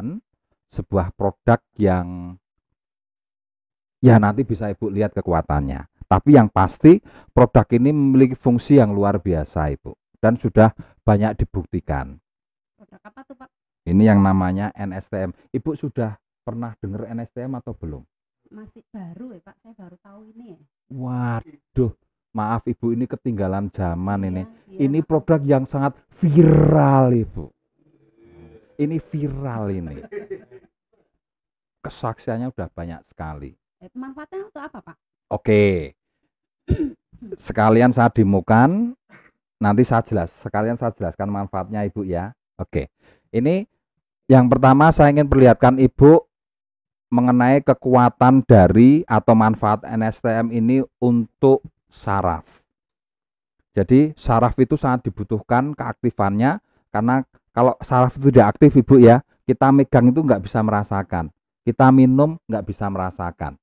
perusahaan, sebuah produk yang ya nanti bisa Ibu lihat kekuatannya. Tapi yang pasti produk ini memiliki fungsi yang luar biasa Ibu dan sudah banyak dibuktikan. Produk apa tuh Pak? Ini yang namanya NSTM. Ibu sudah pernah dengar NSTM atau belum? Masih baru ya Pak, saya baru tahu ini ya. Waduh, maaf Ibu ini ketinggalan zaman ya, Ya, ini produk yang sangat viral Ibu ini viral ini kesaksiannya udah banyak sekali eh, manfaatnya untuk apa pak oke sekalian saya demokan nanti saya jelas sekalian saya jelaskan manfaatnya ibu ya oke ini yang pertama saya ingin perlihatkan ibu mengenai kekuatan dari atau manfaat NSTM ini untuk saraf. Jadi saraf itu sangat dibutuhkan keaktifannya karena kalau saraf itu tidak aktif ibu ya, kita megang itu nggak bisa merasakan. Kita minum nggak bisa merasakan.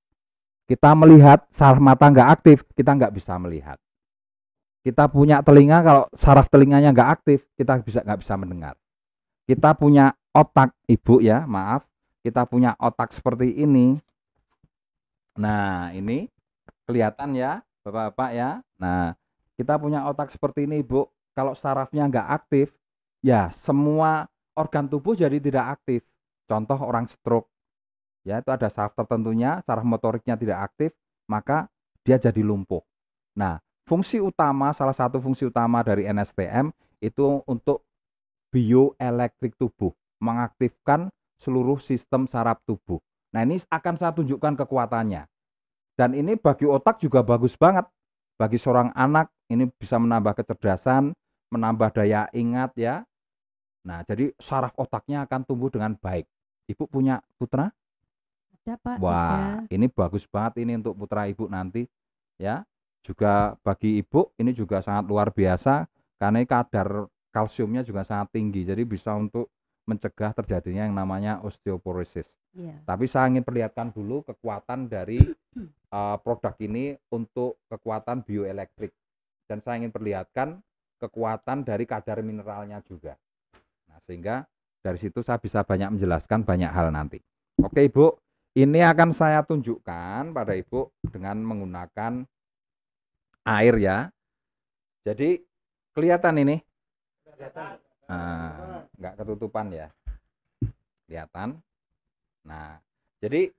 Kita melihat saraf mata nggak aktif, kita nggak bisa melihat. Kita punya telinga kalau saraf telinganya nggak aktif, kita bisa nggak bisa mendengar. Kita punya otak ibu ya, maaf. Kita punya otak seperti ini. Nah ini kelihatan ya, bapak-bapak ya. Nah kita punya otak seperti ini ibu. Kalau sarafnya nggak aktif, ya semua organ tubuh jadi tidak aktif. Contoh orang stroke, ya itu ada saraf tertentunya, saraf motoriknya tidak aktif, maka dia jadi lumpuh. Nah, fungsi utama, salah satu fungsi utama dari NSTM itu untuk bioelektrik tubuh, mengaktifkan seluruh sistem saraf tubuh. Nah, ini akan saya tunjukkan kekuatannya. Dan ini bagi otak juga bagus banget. Bagi seorang anak, ini bisa menambah kecerdasan, menambah daya ingat ya. Nah, jadi saraf otaknya akan tumbuh dengan baik. Ibu punya putra? Ada, Pak. Wah, ada. ini bagus banget ini untuk putra Ibu nanti ya. Juga bagi Ibu ini juga sangat luar biasa karena kadar kalsiumnya juga sangat tinggi. Jadi bisa untuk mencegah terjadinya yang namanya osteoporosis. Yeah. Tapi saya ingin perlihatkan dulu kekuatan dari uh, produk ini untuk kekuatan bioelektrik. Dan saya ingin perlihatkan kekuatan dari kadar mineralnya juga. Nah, sehingga dari situ saya bisa banyak menjelaskan banyak hal nanti. Oke, Ibu, ini akan saya tunjukkan pada Ibu dengan menggunakan air ya. Jadi kelihatan ini? Kelihatan. Nah, nggak ketutupan ya. Kelihatan. Nah, jadi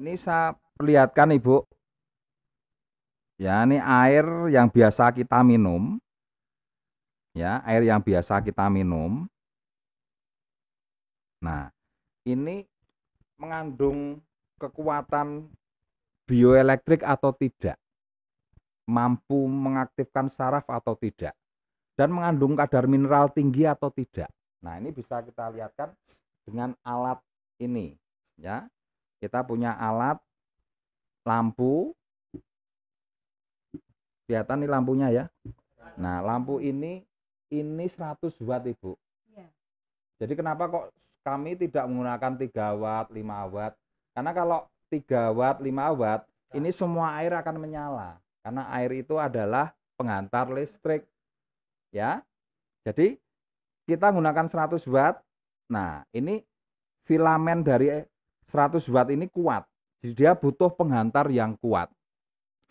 ini saya perlihatkan Ibu Ya, ini air yang biasa kita minum. Ya, air yang biasa kita minum. Nah, ini mengandung kekuatan bioelektrik atau tidak. Mampu mengaktifkan saraf atau tidak. Dan mengandung kadar mineral tinggi atau tidak. Nah, ini bisa kita lihatkan dengan alat ini, ya. Kita punya alat lampu kelihatan nih lampunya ya nah lampu ini ini 100 watt ibu ya. jadi kenapa kok kami tidak menggunakan 3 watt 5 watt karena kalau 3 watt 5 watt nah. ini semua air akan menyala karena air itu adalah pengantar listrik ya jadi kita menggunakan 100 watt nah ini filamen dari 100 eh, watt ini kuat jadi dia butuh pengantar yang kuat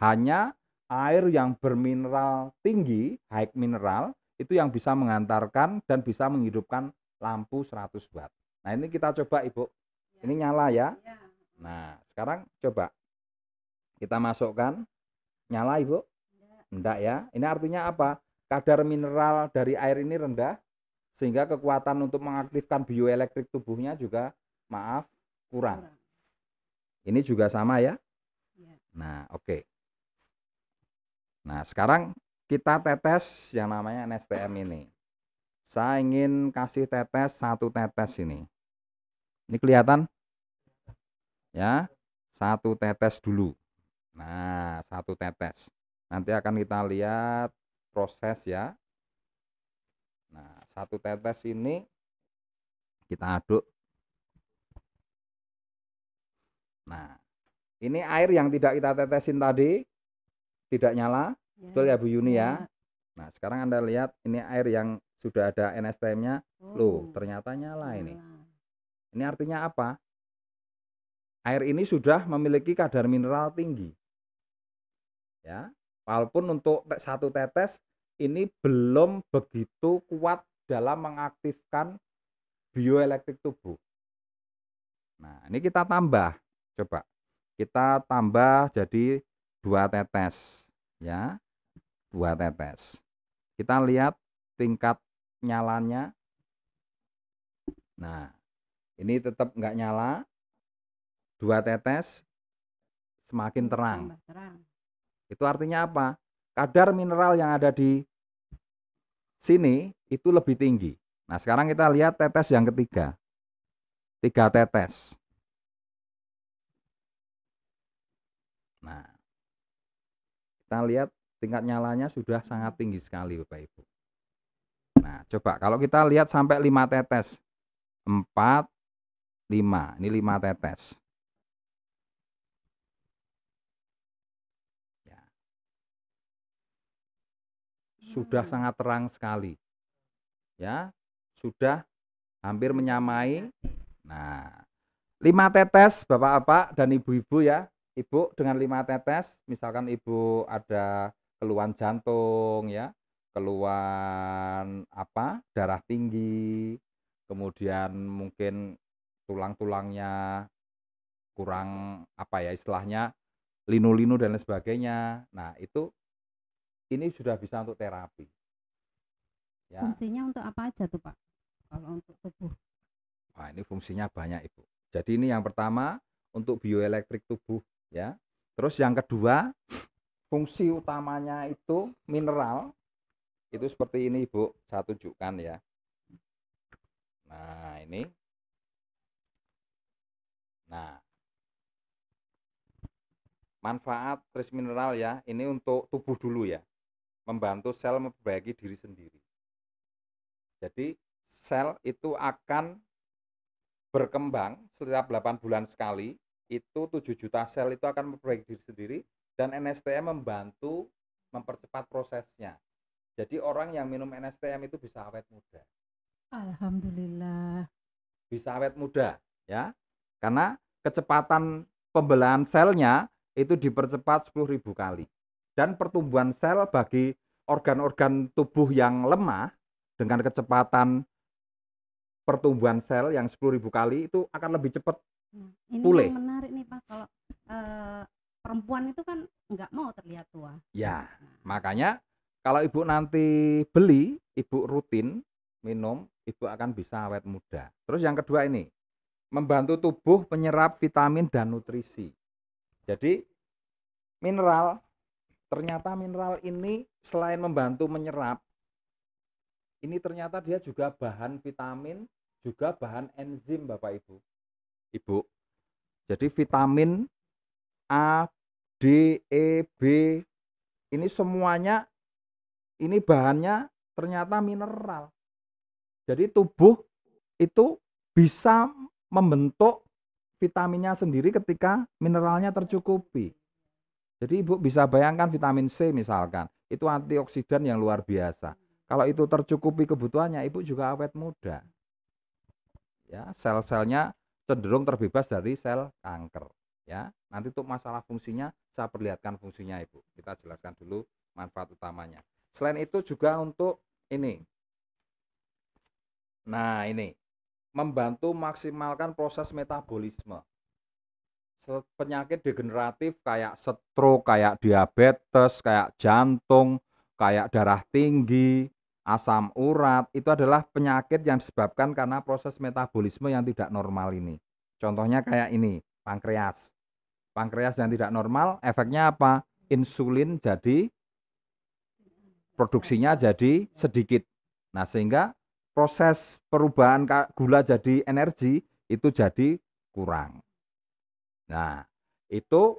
hanya air yang bermineral tinggi, high mineral, itu yang bisa mengantarkan dan bisa menghidupkan lampu 100 watt. Nah, ini kita coba, Ibu. Ya. Ini nyala ya. ya. Nah, sekarang coba kita masukkan. Nyala, Ibu? Ya. ya. Ini artinya apa? Kadar mineral dari air ini rendah sehingga kekuatan untuk mengaktifkan bioelektrik tubuhnya juga maaf kurang. kurang. Ini juga sama ya? ya. Nah, oke. Okay. Nah, sekarang kita tetes yang namanya NSTM ini. Saya ingin kasih tetes satu tetes ini. Ini kelihatan? Ya, satu tetes dulu. Nah, satu tetes. Nanti akan kita lihat proses ya. Nah, satu tetes ini kita aduk. Nah, ini air yang tidak kita tetesin tadi tidak nyala ya. betul ya Bu Yuni ya. ya nah sekarang anda lihat ini air yang sudah ada NSTM-nya oh. loh ternyata nyala ini ini artinya apa air ini sudah memiliki kadar mineral tinggi ya walaupun untuk satu tetes ini belum begitu kuat dalam mengaktifkan bioelektrik tubuh nah ini kita tambah coba kita tambah jadi dua tetes ya dua tetes kita lihat tingkat nyalanya nah ini tetap nggak nyala dua tetes semakin terang. itu artinya apa kadar mineral yang ada di sini itu lebih tinggi nah sekarang kita lihat tetes yang ketiga tiga tetes Kita lihat tingkat nyalanya sudah sangat tinggi sekali Bapak Ibu. Nah, coba kalau kita lihat sampai 5 tetes. 4 5. Ini 5 tetes. Ya. Sudah sangat terang sekali. Ya, sudah hampir menyamai. Nah, 5 tetes Bapak-bapak dan Ibu-ibu ya ibu dengan lima tetes misalkan ibu ada keluhan jantung ya keluhan apa darah tinggi kemudian mungkin tulang-tulangnya kurang apa ya istilahnya linu-linu dan lain sebagainya nah itu ini sudah bisa untuk terapi ya. fungsinya untuk apa aja tuh pak kalau untuk tubuh Wah, ini fungsinya banyak Ibu. Jadi ini yang pertama untuk bioelektrik tubuh ya terus yang kedua fungsi utamanya itu mineral itu seperti ini ibu saya tunjukkan ya nah ini nah manfaat tris mineral ya ini untuk tubuh dulu ya membantu sel memperbaiki diri sendiri jadi sel itu akan berkembang setiap 8 bulan sekali itu 7 juta sel itu akan memperbaiki diri sendiri dan NSTM membantu mempercepat prosesnya. Jadi orang yang minum NSTM itu bisa awet muda. Alhamdulillah. Bisa awet muda, ya. Karena kecepatan pembelahan selnya itu dipercepat 10.000 kali. Dan pertumbuhan sel bagi organ-organ tubuh yang lemah dengan kecepatan pertumbuhan sel yang 10.000 kali itu akan lebih cepat Nah, ini Pule. yang menarik nih Pak kalau e, perempuan itu kan nggak mau terlihat tua. Ya, nah. makanya kalau ibu nanti beli, ibu rutin minum, ibu akan bisa awet muda. Terus yang kedua ini, membantu tubuh menyerap vitamin dan nutrisi. Jadi mineral, ternyata mineral ini selain membantu menyerap, ini ternyata dia juga bahan vitamin, juga bahan enzim Bapak Ibu. Ibu. Jadi vitamin A, D, E, B ini semuanya ini bahannya ternyata mineral. Jadi tubuh itu bisa membentuk vitaminnya sendiri ketika mineralnya tercukupi. Jadi Ibu bisa bayangkan vitamin C misalkan, itu antioksidan yang luar biasa. Kalau itu tercukupi kebutuhannya, Ibu juga awet muda. Ya, sel-selnya cenderung terbebas dari sel kanker ya nanti untuk masalah fungsinya saya perlihatkan fungsinya ibu kita jelaskan dulu manfaat utamanya selain itu juga untuk ini nah ini membantu maksimalkan proses metabolisme penyakit degeneratif kayak stroke kayak diabetes kayak jantung kayak darah tinggi asam urat itu adalah penyakit yang disebabkan karena proses metabolisme yang tidak normal ini. Contohnya kayak ini, pankreas. Pankreas yang tidak normal, efeknya apa? Insulin jadi produksinya jadi sedikit. Nah, sehingga proses perubahan gula jadi energi itu jadi kurang. Nah, itu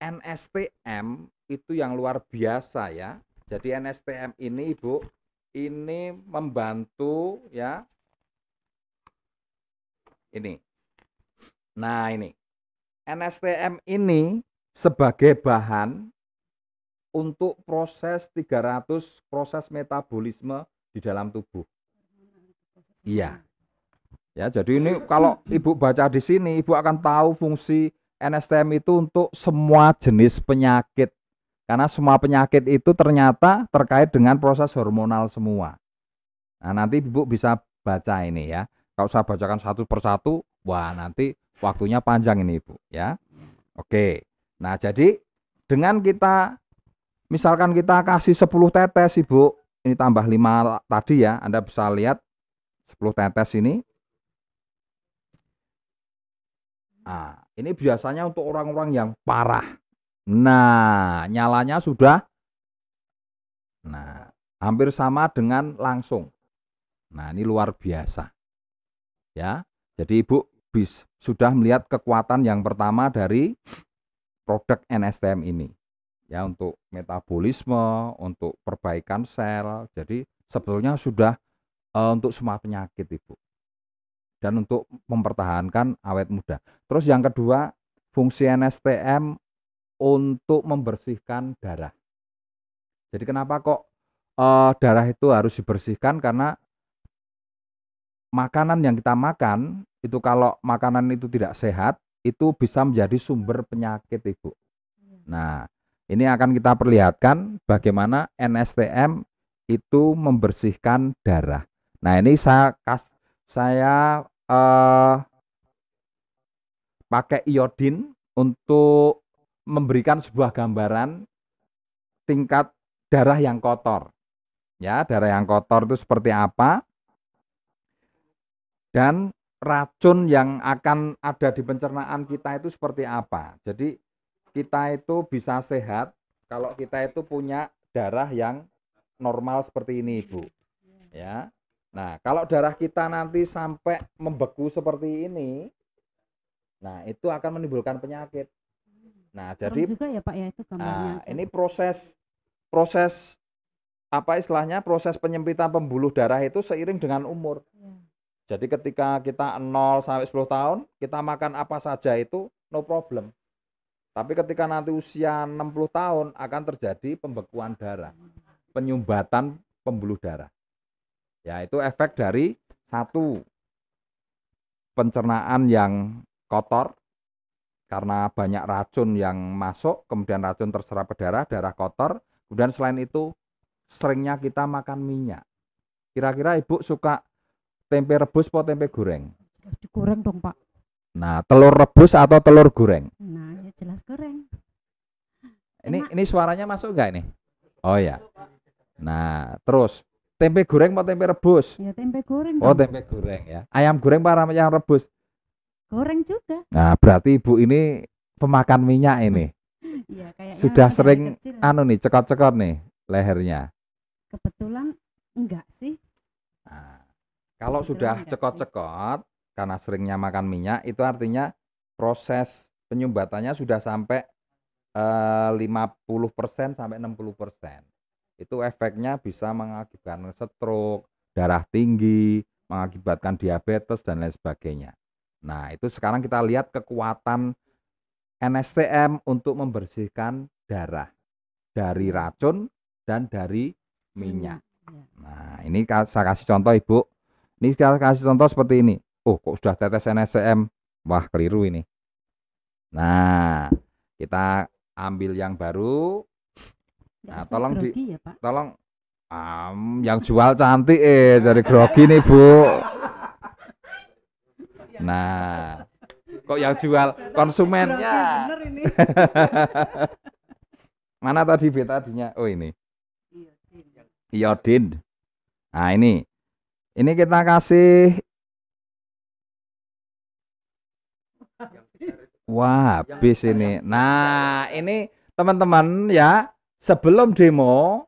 NSTM itu yang luar biasa ya jadi NSTM ini Ibu ini membantu ya ini. Nah, ini. NSTM ini sebagai bahan untuk proses 300 proses metabolisme di dalam tubuh. Iya. Ya, jadi ini kalau Ibu baca di sini, Ibu akan tahu fungsi NSTM itu untuk semua jenis penyakit karena semua penyakit itu ternyata terkait dengan proses hormonal semua. Nah, nanti Ibu bisa baca ini ya. Kalau saya bacakan satu persatu, wah nanti waktunya panjang ini Ibu ya. Oke. Nah, jadi dengan kita misalkan kita kasih 10 tetes Ibu, ini tambah 5 tadi ya, Anda bisa lihat 10 tetes ini. Nah, ini biasanya untuk orang-orang yang parah Nah, nyalanya sudah nah, hampir sama dengan langsung. Nah, ini luar biasa. Ya. Jadi Ibu bis sudah melihat kekuatan yang pertama dari produk NSTM ini. Ya, untuk metabolisme, untuk perbaikan sel. Jadi sebetulnya sudah uh, untuk semua penyakit, Ibu. Dan untuk mempertahankan awet muda. Terus yang kedua, fungsi NSTM untuk membersihkan darah. Jadi kenapa kok uh, darah itu harus dibersihkan karena makanan yang kita makan itu kalau makanan itu tidak sehat itu bisa menjadi sumber penyakit ibu. Iya. Nah ini akan kita perlihatkan bagaimana NSTM itu membersihkan darah. Nah ini saya kas saya uh, pakai iodin untuk memberikan sebuah gambaran tingkat darah yang kotor. Ya, darah yang kotor itu seperti apa? Dan racun yang akan ada di pencernaan kita itu seperti apa. Jadi kita itu bisa sehat kalau kita itu punya darah yang normal seperti ini, Ibu. Ya. Nah, kalau darah kita nanti sampai membeku seperti ini, nah itu akan menimbulkan penyakit. Nah, Serem jadi juga ya Pak ya itu Nah, ini proses proses apa istilahnya proses penyempitan pembuluh darah itu seiring dengan umur. Ya. Jadi ketika kita 0 sampai 10 tahun, kita makan apa saja itu no problem. Tapi ketika nanti usia 60 tahun akan terjadi pembekuan darah, penyumbatan pembuluh darah. Ya, itu efek dari satu pencernaan yang kotor, karena banyak racun yang masuk, kemudian racun terserap ke darah, darah kotor. Kemudian selain itu seringnya kita makan minyak. Kira-kira Ibu suka tempe rebus atau tempe goreng? Pasti goreng dong, Pak. Nah, telur rebus atau telur goreng? Nah, ya jelas goreng. Ini ini suaranya masuk enggak ini? Oh ya. Nah, terus tempe goreng atau tempe rebus? Ya tempe goreng. Oh, tempe goreng ya. Ayam goreng para ayam rebus goreng juga. Nah, berarti ibu ini pemakan minyak ini. Iya, kayaknya sudah sering kecil. anu nih cekot-cekot nih lehernya. Kebetulan enggak sih. Nah, kalau Kebetulan sudah cekot-cekot karena seringnya makan minyak itu artinya proses penyumbatannya sudah sampai eh, uh, 50% sampai 60%. Itu efeknya bisa mengakibatkan stroke, darah tinggi, mengakibatkan diabetes dan lain sebagainya. Nah, itu sekarang kita lihat kekuatan NSTM untuk membersihkan darah dari hmm. racun dan dari minyak. Ya. Nah, ini saya kasih contoh Ibu. Ini saya kasih contoh seperti ini. Oh, kok sudah tetes NSTM? Wah, keliru ini. Nah, kita ambil yang baru. Nah, tolong di ya, tolong um, yang jual cantik eh dari grogi nih, Bu. Nah, kok yang jual konsumennya? Mana tadi tadinya Oh ini. Iodin. Iya, iya, nah ini, ini kita kasih. Wah, habis ini. Nah, ini teman-teman ya, sebelum demo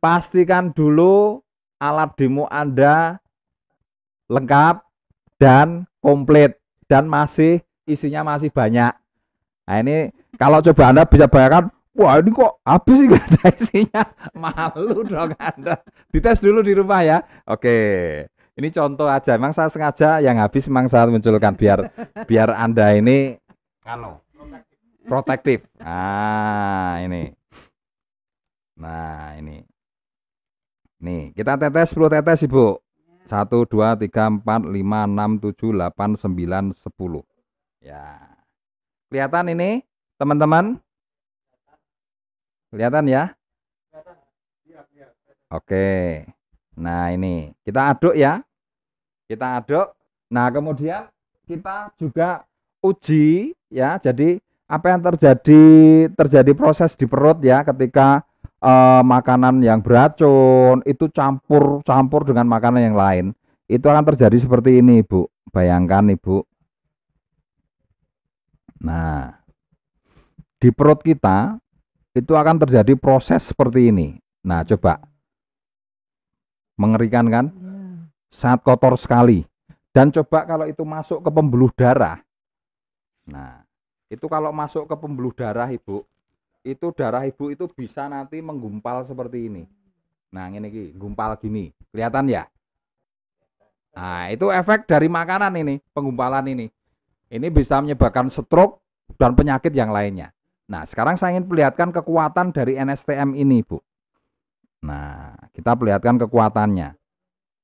pastikan dulu alat demo Anda lengkap dan komplit dan masih isinya masih banyak. Nah ini kalau coba Anda bisa bayangkan, wah ini kok habis sih gak ada isinya. Malu dong Anda. Dites dulu di rumah ya. Oke. Ini contoh aja. Emang saya sengaja yang habis memang saya munculkan biar biar Anda ini kalau protektif. Ah, ini. Nah, ini. Nih, kita tetes perlu tetes, Ibu. 1, 2, 3, 4, 5, 6, 7, 8, 9, 10 ya kelihatan ini teman-teman kelihatan ya Oke nah ini kita aduk ya kita aduk nah kemudian kita juga uji ya jadi apa yang terjadi terjadi proses di perut ya ketika Eh, makanan yang beracun itu campur-campur dengan makanan yang lain, itu akan terjadi seperti ini, Ibu. Bayangkan, Ibu. Nah, di perut kita itu akan terjadi proses seperti ini. Nah, coba. Mengerikan kan? Iya. Sangat kotor sekali. Dan coba kalau itu masuk ke pembuluh darah. Nah, itu kalau masuk ke pembuluh darah, Ibu, itu darah ibu itu bisa nanti menggumpal seperti ini nah ini ki gumpal gini kelihatan ya nah itu efek dari makanan ini penggumpalan ini ini bisa menyebabkan stroke dan penyakit yang lainnya nah sekarang saya ingin perlihatkan kekuatan dari NSTM ini bu nah kita perlihatkan kekuatannya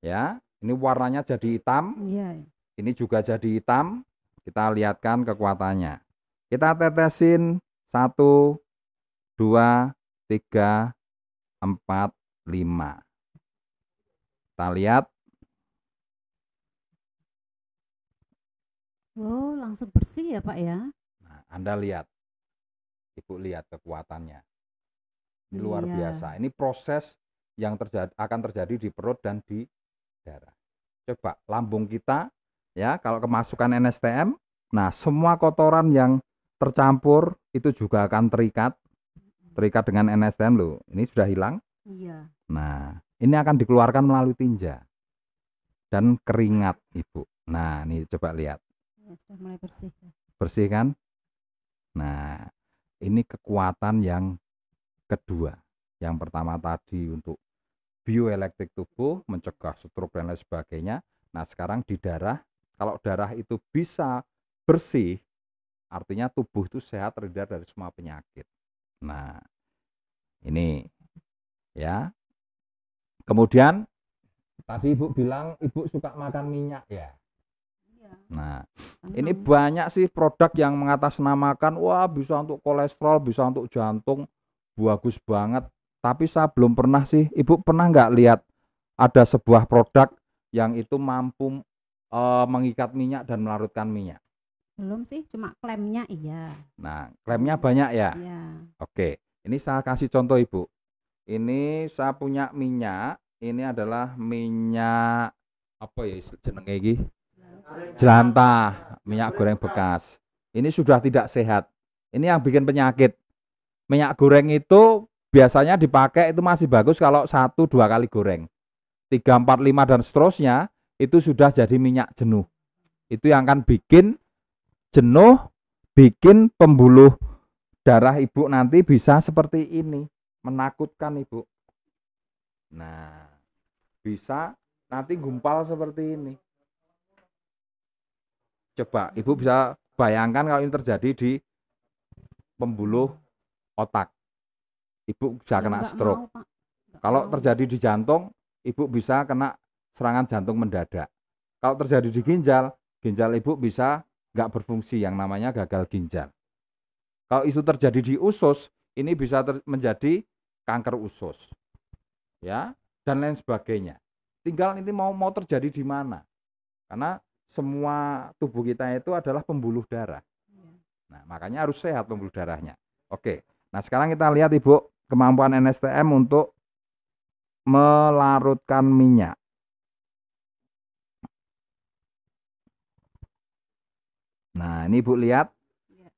ya ini warnanya jadi hitam iya. ini juga jadi hitam kita lihatkan kekuatannya kita tetesin satu 2, 3, 4, 5. Kita lihat. Wow, langsung bersih ya Pak ya. Nah, Anda lihat. Ibu lihat kekuatannya. Ini iya. luar biasa. Ini proses yang terjadi, akan terjadi di perut dan di darah. Coba lambung kita ya kalau kemasukan NSTM, nah semua kotoran yang tercampur itu juga akan terikat terikat dengan NSM lo, Ini sudah hilang. Iya. Nah, ini akan dikeluarkan melalui tinja dan keringat, Ibu. Nah, ini coba lihat. Ya, sudah mulai bersih. Ya. Bersih kan? Nah, ini kekuatan yang kedua. Yang pertama tadi untuk bioelektrik tubuh, mencegah stroke dan lain sebagainya. Nah, sekarang di darah, kalau darah itu bisa bersih, artinya tubuh itu sehat terhindar dari semua penyakit. Nah, ini ya. Kemudian tadi Ibu bilang Ibu suka makan minyak ya. Iya. Nah, ini banyak sih produk yang mengatasnamakan wah bisa untuk kolesterol, bisa untuk jantung, bagus banget. Tapi saya belum pernah sih, Ibu pernah nggak lihat ada sebuah produk yang itu mampu e, mengikat minyak dan melarutkan minyak. Belum sih, cuma klaimnya iya. Nah, klaimnya banyak ya? Iya. Oke, ini saya kasih contoh Ibu. Ini saya punya minyak, ini adalah minyak apa ya jenenge iki? Jelantah, minyak goreng bekas. Ini sudah tidak sehat. Ini yang bikin penyakit. Minyak goreng itu biasanya dipakai itu masih bagus kalau satu dua kali goreng. Tiga empat lima dan seterusnya itu sudah jadi minyak jenuh. Itu yang akan bikin jenuh bikin pembuluh darah ibu nanti bisa seperti ini, menakutkan ibu. Nah, bisa nanti gumpal seperti ini. Coba ibu bisa bayangkan kalau ini terjadi di pembuluh otak. Ibu bisa ya, kena stroke. kalau terjadi di jantung, ibu bisa kena serangan jantung mendadak. Kalau terjadi di ginjal, ginjal ibu bisa nggak berfungsi yang namanya gagal ginjal. Kalau itu terjadi di usus, ini bisa menjadi kanker usus. Ya, dan lain sebagainya. Tinggal ini mau mau terjadi di mana. Karena semua tubuh kita itu adalah pembuluh darah. Iya. Nah, makanya harus sehat pembuluh darahnya. Oke. Nah, sekarang kita lihat Ibu kemampuan NSTM untuk melarutkan minyak. Nah, ini bu lihat ya.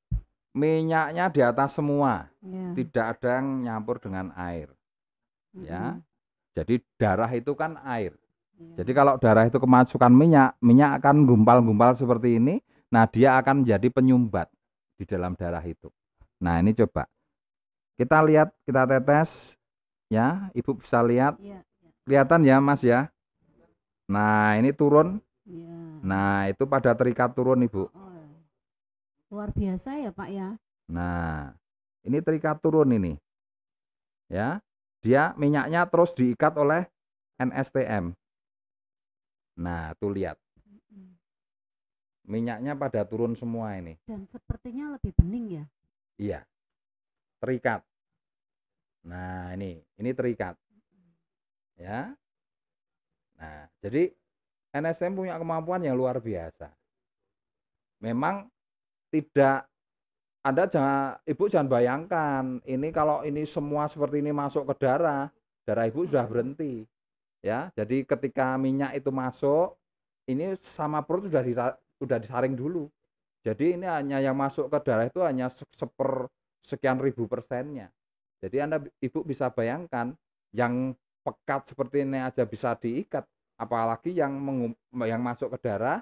minyaknya di atas semua. Ya. Tidak ada yang nyampur dengan air. -hmm. Ya. Jadi darah itu kan air. Ya. Jadi kalau darah itu kemasukan minyak, minyak akan gumpal-gumpal seperti ini. Nah, dia akan menjadi penyumbat di dalam darah itu. Nah, ini coba. Kita lihat, kita tetes ya. Ibu bisa lihat. Ya, ya. Kelihatan ya, Mas ya. Nah, ini turun. Ya. Nah, itu pada terikat turun, Ibu. Oh. Luar biasa ya Pak ya. Nah, ini terikat turun ini. Ya, dia minyaknya terus diikat oleh NSTM. Nah, tuh lihat. Minyaknya pada turun semua ini. Dan sepertinya lebih bening ya. Iya. Terikat. Nah, ini ini terikat. Ya. Nah, jadi NSM punya kemampuan yang luar biasa. Memang tidak anda jangan ibu jangan bayangkan ini kalau ini semua seperti ini masuk ke darah darah ibu sudah berhenti ya jadi ketika minyak itu masuk ini sama perut sudah di, sudah disaring dulu jadi ini hanya yang masuk ke darah itu hanya seper sekian ribu persennya jadi anda ibu bisa bayangkan yang pekat seperti ini aja bisa diikat apalagi yang mengum, yang masuk ke darah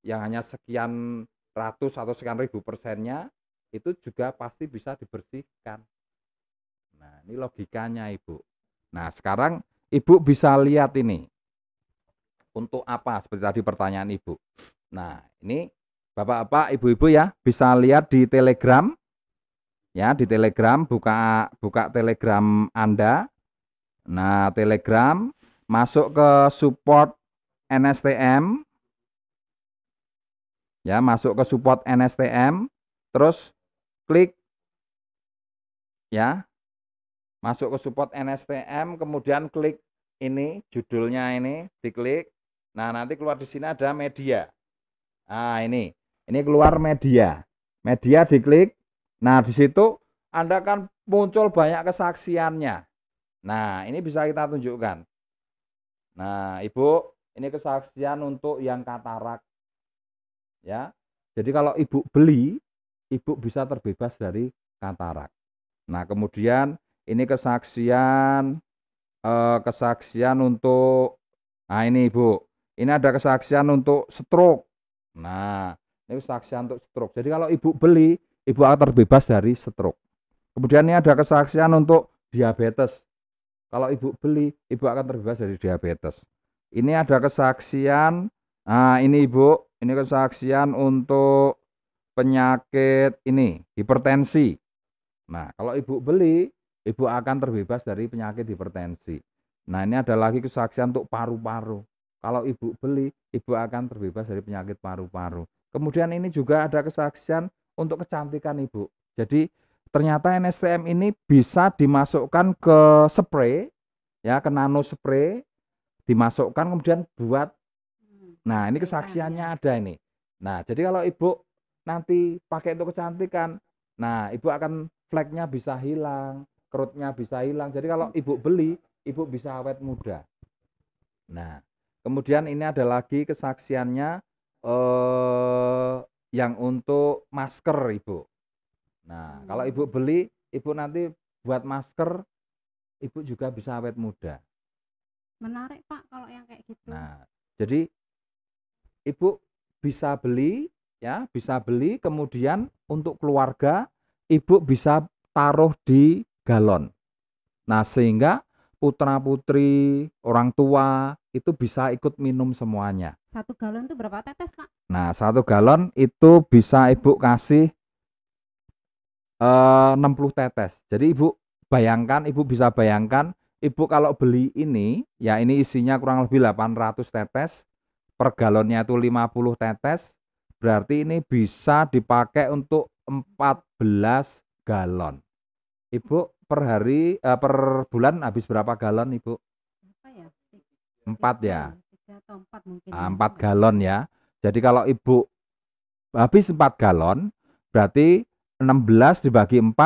yang hanya sekian ratus atau sekian ribu persennya itu juga pasti bisa dibersihkan. Nah, ini logikanya Ibu. Nah, sekarang Ibu bisa lihat ini. Untuk apa? Seperti tadi pertanyaan Ibu. Nah, ini Bapak-bapak, Ibu-ibu ya, bisa lihat di Telegram. Ya, di Telegram buka buka Telegram Anda. Nah, Telegram masuk ke support NSTM ya masuk ke support NSTM terus klik ya masuk ke support NSTM kemudian klik ini judulnya ini diklik nah nanti keluar di sini ada media nah ini ini keluar media media diklik nah di situ anda akan muncul banyak kesaksiannya nah ini bisa kita tunjukkan nah ibu ini kesaksian untuk yang katarak ya. Jadi kalau ibu beli, ibu bisa terbebas dari katarak. Nah, kemudian ini kesaksian eh, kesaksian untuk nah ini Ibu. Ini ada kesaksian untuk stroke. Nah, ini kesaksian untuk stroke. Jadi kalau Ibu beli, Ibu akan terbebas dari stroke. Kemudian ini ada kesaksian untuk diabetes. Kalau Ibu beli, Ibu akan terbebas dari diabetes. Ini ada kesaksian Nah, ini Ibu, ini kesaksian untuk penyakit ini, hipertensi. Nah, kalau Ibu beli, Ibu akan terbebas dari penyakit hipertensi. Nah, ini ada lagi kesaksian untuk paru-paru. Kalau Ibu beli, Ibu akan terbebas dari penyakit paru-paru. Kemudian ini juga ada kesaksian untuk kecantikan Ibu. Jadi, ternyata NSTM ini bisa dimasukkan ke spray ya, ke nano spray dimasukkan kemudian buat Nah, ini kesaksiannya ya. ada ini. Nah, jadi kalau ibu nanti pakai untuk kecantikan, nah ibu akan fleknya bisa hilang, kerutnya bisa hilang. Jadi kalau ibu beli, ibu bisa awet muda. Nah, kemudian ini ada lagi kesaksiannya eh, yang untuk masker ibu. Nah, hmm. kalau ibu hmm. beli, ibu nanti buat masker, ibu juga bisa awet muda. Menarik pak kalau yang kayak gitu. Nah, jadi ibu bisa beli ya bisa beli kemudian untuk keluarga ibu bisa taruh di galon nah sehingga putra putri orang tua itu bisa ikut minum semuanya satu galon itu berapa tetes pak nah satu galon itu bisa ibu kasih eh, uh, 60 tetes jadi ibu bayangkan ibu bisa bayangkan ibu kalau beli ini ya ini isinya kurang lebih 800 tetes per galonnya itu 50 tetes berarti ini bisa dipakai untuk 14 galon Ibu per hari eh, per bulan habis berapa galon Ibu? Ya? empat ya? Empat ah, ya. empat galon ya. Jadi kalau Ibu habis empat galon berarti 16 dibagi 4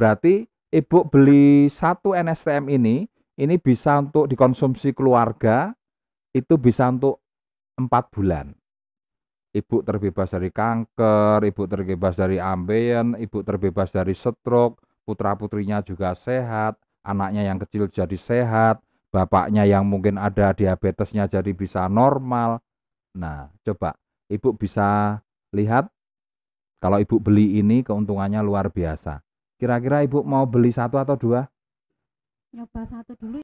berarti Ibu beli satu NSTM ini ini bisa untuk dikonsumsi keluarga itu bisa untuk 4 bulan. Ibu terbebas dari kanker, ibu terbebas dari ambeien, ibu terbebas dari stroke, putra-putrinya juga sehat, anaknya yang kecil jadi sehat, bapaknya yang mungkin ada diabetesnya jadi bisa normal. Nah, coba ibu bisa lihat kalau ibu beli ini keuntungannya luar biasa. Kira-kira ibu mau beli satu atau dua? Nyoba satu dulu. Ya.